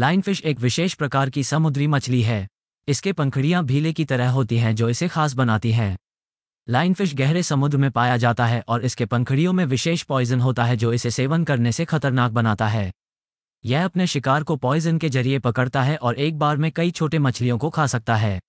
लाइनफिश एक विशेष प्रकार की समुद्री मछली है इसके पंखड़ियाँ भीले की तरह होती हैं जो इसे खास बनाती हैं लाइनफिश गहरे समुद्र में पाया जाता है और इसके पंखड़ियों में विशेष पॉइजन होता है जो इसे सेवन करने से खतरनाक बनाता है यह अपने शिकार को पॉइजन के जरिए पकड़ता है और एक बार में कई छोटे मछलियों को खा सकता है